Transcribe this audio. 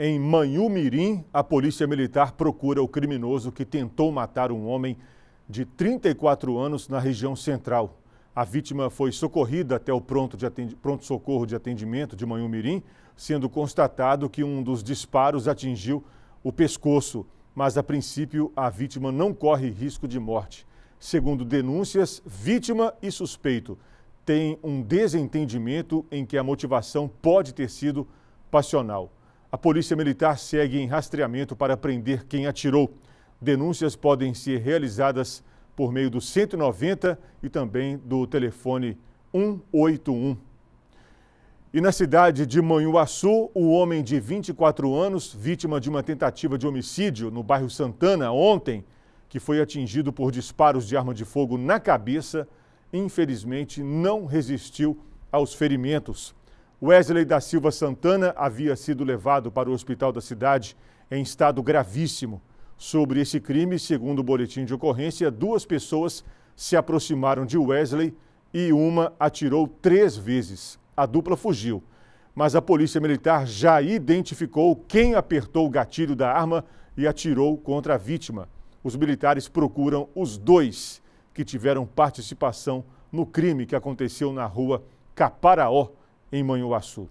Em Manhumirim, a polícia militar procura o criminoso que tentou matar um homem de 34 anos na região central. A vítima foi socorrida até o pronto, socorro de atendimento de Manhumirim, sendo constatado que um dos disparos atingiu o pescoço, mas a princípio a vítima não corre risco de morte. Segundo denúncias, vítima e suspeito têm um desentendimento em que a motivação pode ter sido passional. A Polícia Militar segue em rastreamento para prender quem atirou. Denúncias podem ser realizadas por meio do 190 e também do telefone 181. E na cidade de Manhuaçu, o homem de 24 anos, vítima de uma tentativa de homicídio no bairro Santana ontem, que foi atingido por disparos de arma de fogo na cabeça, infelizmente não resistiu aos ferimentos. Wesley da Silva Santana havia sido levado para o hospital da cidade em estado gravíssimo. Sobre esse crime, segundo o boletim de ocorrência, duas pessoas se aproximaram de Wesley e uma atirou três vezes. A dupla fugiu, mas a polícia militar já identificou quem apertou o gatilho da arma e atirou contra a vítima. Os militares procuram os dois que tiveram participação no crime que aconteceu na rua Caparaó, em Manhuaçu.